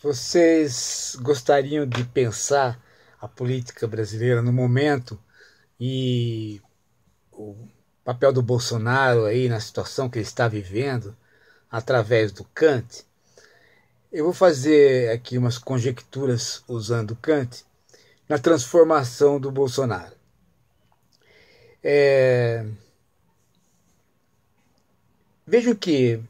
Vocês gostariam de pensar a política brasileira no momento e o papel do Bolsonaro aí na situação que ele está vivendo através do Kant? Eu vou fazer aqui umas conjecturas usando Kant na transformação do Bolsonaro. É... que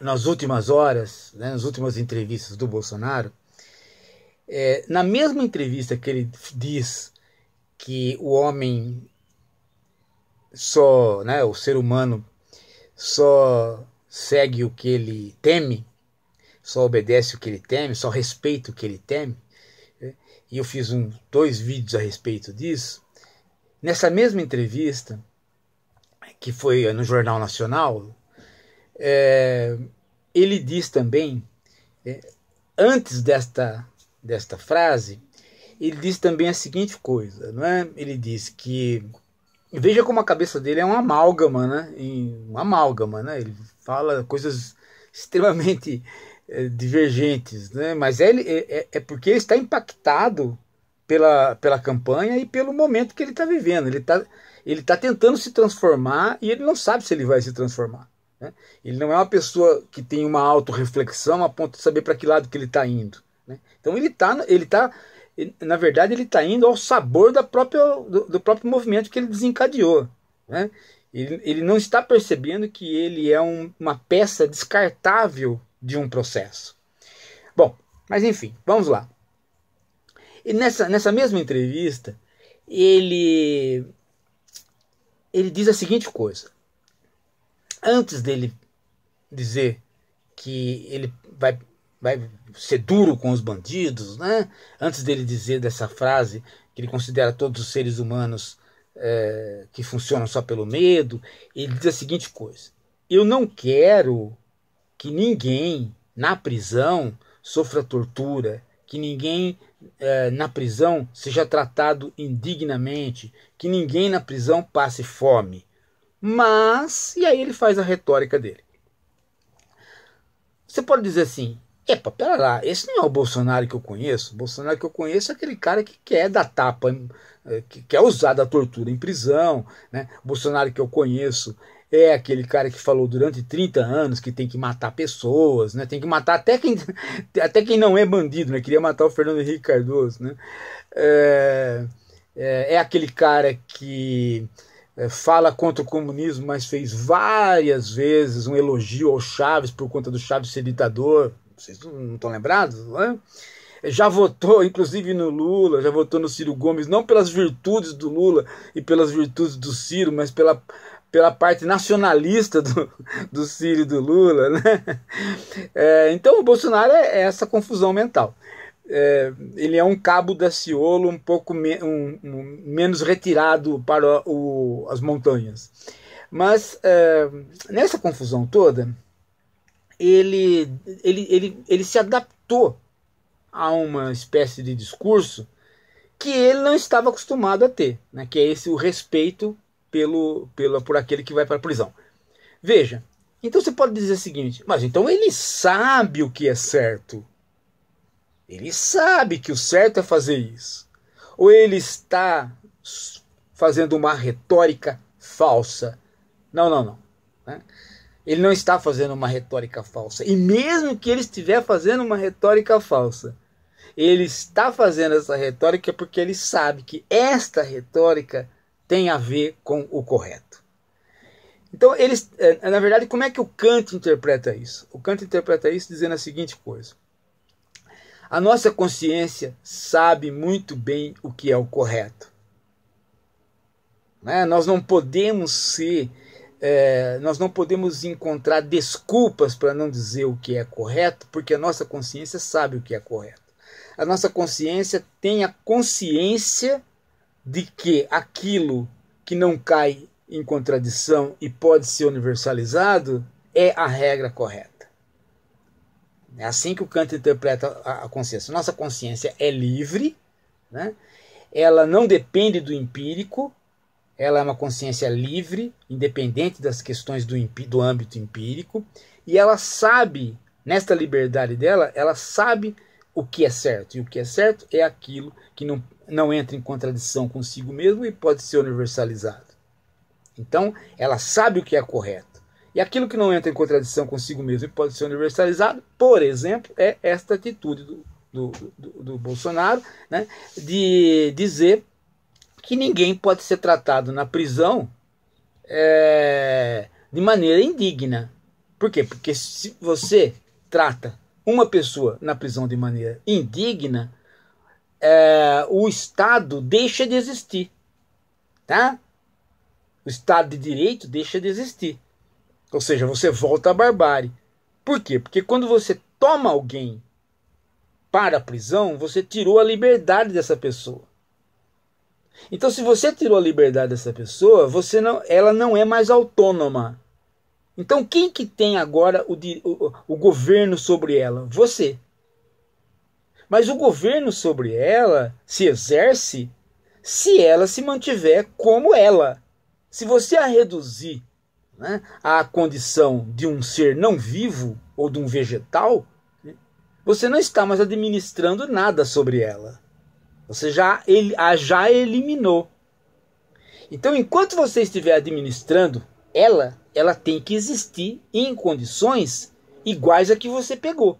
nas últimas horas, né, nas últimas entrevistas do Bolsonaro, é, na mesma entrevista que ele diz que o homem só, né, o ser humano só segue o que ele teme, só obedece o que ele teme, só respeita o que ele teme, né, e eu fiz um, dois vídeos a respeito disso. Nessa mesma entrevista, que foi no Jornal Nacional, é, ele diz também, é, antes desta, desta frase, ele diz também a seguinte coisa, não é? Ele diz que veja como a cabeça dele é uma amálgama, né? Uma amálgama, né? Ele fala coisas extremamente é, divergentes, né? Mas é, ele é, é, é porque ele está impactado pela, pela campanha e pelo momento que ele está vivendo. Ele está ele tá tentando se transformar e ele não sabe se ele vai se transformar. Né? Ele não é uma pessoa que tem uma autorreflexão a ponto de saber para que lado que ele está indo. Né? Então ele está, ele tá, na verdade, ele está indo ao sabor da própria, do, do próprio movimento que ele desencadeou. Né? Ele, ele não está percebendo que ele é um, uma peça descartável de um processo. Bom, mas enfim, vamos lá. E nessa, nessa mesma entrevista, ele, ele diz a seguinte coisa antes dele dizer que ele vai, vai ser duro com os bandidos, né? antes dele dizer dessa frase que ele considera todos os seres humanos é, que funcionam só pelo medo, ele diz a seguinte coisa: eu não quero que ninguém na prisão sofra tortura, que ninguém é, na prisão seja tratado indignamente, que ninguém na prisão passe fome. Mas, e aí ele faz a retórica dele. Você pode dizer assim: epa, pera lá, esse não é o Bolsonaro que eu conheço. O Bolsonaro que eu conheço é aquele cara que quer dar tapa, eh, que quer usar da tortura em prisão. Né? O Bolsonaro que eu conheço é aquele cara que falou durante 30 anos que tem que matar pessoas, né? Tem que matar até quem, até quem não é bandido, né? Queria matar o Fernando Henrique Cardoso, né? É, é, é aquele cara que é, fala contra o comunismo, mas fez várias vezes um elogio ao Chaves por conta do Chaves ser ditador. Vocês não estão lembrados? Né? Já votou, inclusive, no Lula, já votou no Ciro Gomes, não pelas virtudes do Lula e pelas virtudes do Ciro, mas pela, pela parte nacionalista do, do Ciro e do Lula. Né? É, então, o Bolsonaro é, é essa confusão mental é, ele é um cabo da Ciolo um pouco me, um, um, menos retirado para o, as montanhas. Mas é, nessa confusão toda, ele, ele, ele, ele se adaptou a uma espécie de discurso que ele não estava acostumado a ter, né? que é esse o respeito pelo, pelo, por aquele que vai para a prisão. Veja, então você pode dizer o seguinte: mas então ele sabe o que é certo. Ele sabe que o certo é fazer isso. Ou ele está fazendo uma retórica falsa? Não, não, não. Né? Ele não está fazendo uma retórica falsa. E mesmo que ele estiver fazendo uma retórica falsa, ele está fazendo essa retórica porque ele sabe que esta retórica tem a ver com o correto. Então, ele, eh, na verdade, como é que o Kant interpreta isso? O Kant interpreta isso dizendo a seguinte coisa: a nossa consciência sabe muito bem o que é o correto. Né? Nós não podemos ser, é, nós não podemos encontrar desculpas para não dizer o que é correto, porque a nossa consciência sabe o que é correto. A nossa consciência tem a consciência de que aquilo que não cai em contradição e pode ser universalizado é a regra correta. É assim que o Kant interpreta a consciência. Nossa consciência é livre, né? ela não depende do empírico, ela é uma consciência livre, independente das questões do, do âmbito empírico, e ela sabe, nesta liberdade dela, ela sabe o que é certo. E o que é certo é aquilo que não, não entra em contradição consigo mesmo e pode ser universalizado. Então, ela sabe o que é correto. E aquilo que não entra em contradição consigo mesmo e pode ser universalizado, por exemplo, é esta atitude do, do, do, do Bolsonaro né, de dizer que ninguém pode ser tratado na prisão é, de maneira indigna. Por quê? Porque se você trata uma pessoa na prisão de maneira indigna, é, o Estado deixa de existir. Tá? O Estado de Direito deixa de existir. Ou seja, você volta à barbárie. Por quê? Porque quando você toma alguém para a prisão, você tirou a liberdade dessa pessoa. Então, se você tirou a liberdade dessa pessoa, você não, ela não é mais autônoma. Então, quem que tem agora o, o, o governo sobre ela? Você. Mas o governo sobre ela se exerce se ela se mantiver como ela. Se você a reduzir né, à condição de um ser não vivo ou de um vegetal, você não está mais administrando nada sobre ela. Você já, ele, a já eliminou. Então, enquanto você estiver administrando ela, ela tem que existir em condições iguais a que você pegou.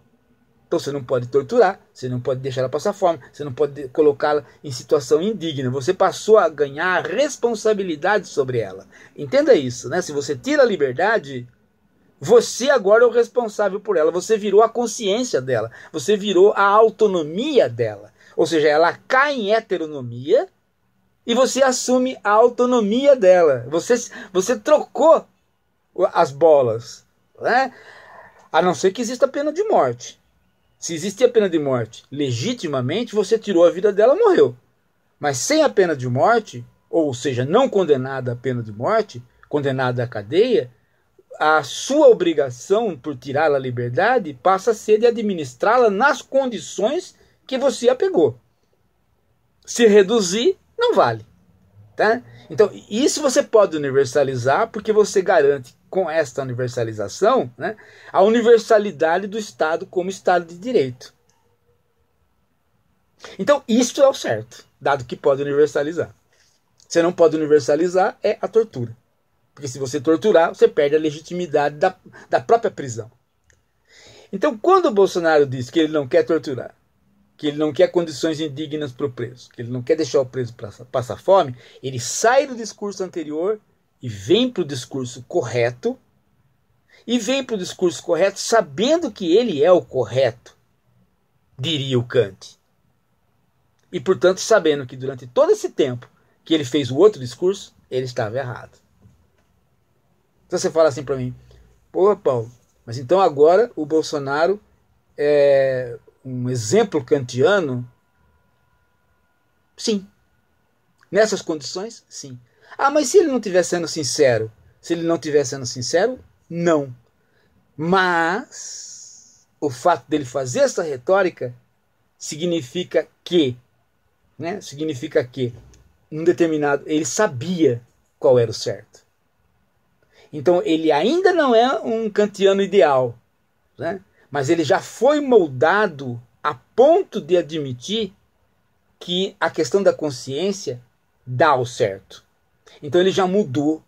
Então você não pode torturar, você não pode deixar ela passar fome, você não pode colocá-la em situação indigna. Você passou a ganhar responsabilidade sobre ela. Entenda isso, né? Se você tira a liberdade, você agora é o responsável por ela. Você virou a consciência dela, você virou a autonomia dela. Ou seja, ela cai em heteronomia e você assume a autonomia dela. Você, você trocou as bolas, né? A não ser que exista pena de morte. Se existia pena de morte legitimamente, você tirou a vida dela, morreu. Mas sem a pena de morte, ou seja, não condenada à pena de morte, condenada à cadeia, a sua obrigação por tirá-la à liberdade passa a ser de administrá-la nas condições que você a pegou. Se reduzir, não vale. Tá? Então, isso você pode universalizar porque você garante com esta universalização né, a universalidade do Estado como Estado de direito. Então, isto é o certo, dado que pode universalizar. Você não pode universalizar é a tortura. Porque se você torturar, você perde a legitimidade da, da própria prisão. Então, quando o Bolsonaro diz que ele não quer torturar, que ele não quer condições indignas para o preso, que ele não quer deixar o preso passar fome, ele sai do discurso anterior e vem para o discurso correto, e vem para o discurso correto sabendo que ele é o correto, diria o Kant. E, portanto, sabendo que durante todo esse tempo que ele fez o outro discurso, ele estava errado. Então você fala assim para mim, pô, Paulo, mas então agora o Bolsonaro é, um exemplo kantiano? Sim. Nessas condições, sim. Ah, mas se ele não estiver sendo sincero? Se ele não estiver sendo sincero, não. Mas o fato dele fazer essa retórica significa que, né? Significa que um determinado ele sabia qual era o certo. Então ele ainda não é um kantiano ideal, né? mas ele já foi moldado a ponto de admitir que a questão da consciência dá o certo. Então ele já mudou.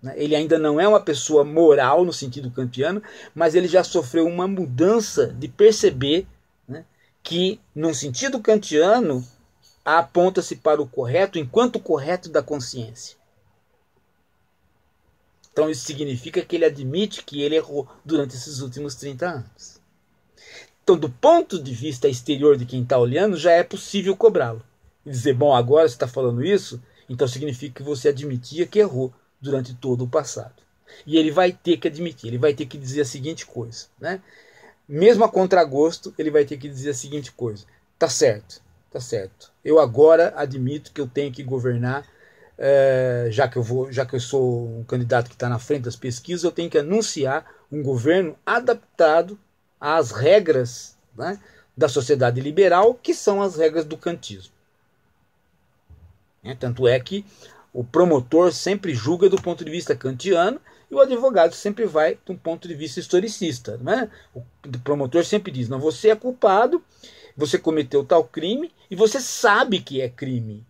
Né? Ele ainda não é uma pessoa moral no sentido kantiano, mas ele já sofreu uma mudança de perceber né, que, num sentido kantiano, aponta-se para o correto enquanto o correto da consciência. Então isso significa que ele admite que ele errou durante esses últimos 30 anos. Então, do ponto de vista exterior de quem está olhando, já é possível cobrá-lo. E dizer, bom, agora você está falando isso, então significa que você admitia que errou durante todo o passado. E ele vai ter que admitir, ele vai ter que dizer a seguinte coisa, né? Mesmo a contragosto, ele vai ter que dizer a seguinte coisa: tá certo, tá certo. Eu agora admito que eu tenho que governar, é, já que eu vou, já que eu sou um candidato que está na frente das pesquisas, eu tenho que anunciar um governo adaptado às regras né, da sociedade liberal, que são as regras do kantismo. É, tanto é que o promotor sempre julga do ponto de vista kantiano e o advogado sempre vai de um ponto de vista historicista. Né? O promotor sempre diz: não, você é culpado, você cometeu tal crime e você sabe que é crime.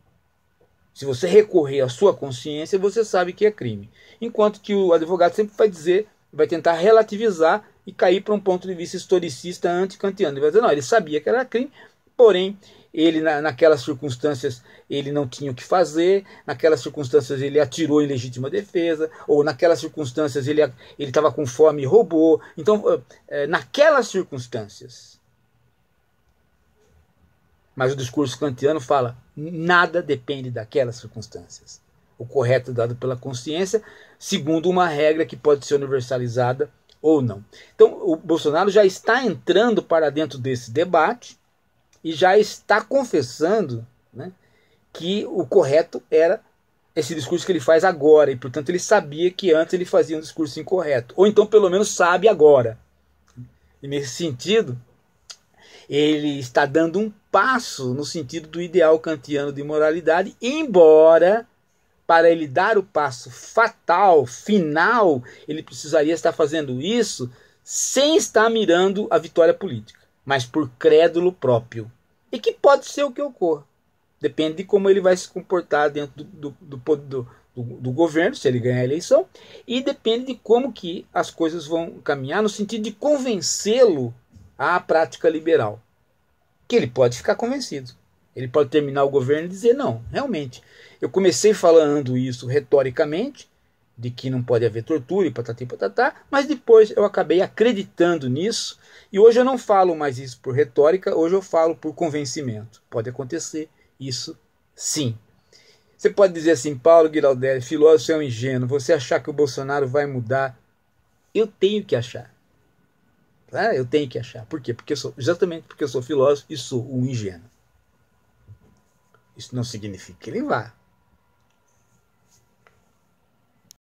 Se você recorrer à sua consciência, você sabe que é crime. Enquanto que o advogado sempre vai dizer, vai tentar relativizar e cair para um ponto de vista historicista anticantiano. Ele vai dizer, não, ele sabia que era crime, porém ele na, naquelas circunstâncias ele não tinha o que fazer, naquelas circunstâncias ele atirou em legítima defesa, ou naquelas circunstâncias ele estava com fome e roubou. Então, eh, eh, naquelas circunstâncias. Mas o discurso kantiano fala: nada depende daquelas circunstâncias. O correto é dado pela consciência, segundo uma regra que pode ser universalizada ou não. Então, o Bolsonaro já está entrando para dentro desse debate e já está confessando né, que o correto era esse discurso que ele faz agora, e portanto ele sabia que antes ele fazia um discurso incorreto, ou então pelo menos sabe agora. E nesse sentido, ele está dando um passo no sentido do ideal kantiano de moralidade, embora para ele dar o passo fatal, final, ele precisaria estar fazendo isso sem estar mirando a vitória política, mas por crédulo próprio. E que pode ser o que ocorra. Depende de como ele vai se comportar dentro do, do, do, do, governo, se ele ganhar a eleição, e depende de como que as coisas vão caminhar no sentido de convencê-lo à prática liberal. Que ele pode ficar convencido. Ele pode terminar o governo e dizer: não, realmente. Eu comecei falando isso retoricamente, de que não pode haver tortura e patati patatá, mas depois eu acabei acreditando nisso. E hoje eu não falo mais isso por retórica, hoje eu falo por convencimento. Pode acontecer isso sim. Você pode dizer assim, Paulo Giraldelli, filósofo é um ingênuo, você achar que o Bolsonaro vai mudar? Eu tenho que achar. Ah, eu tenho que achar. Por quê? Porque eu sou, exatamente porque eu sou filósofo e sou um ingênuo. Isso não significa que ele vá.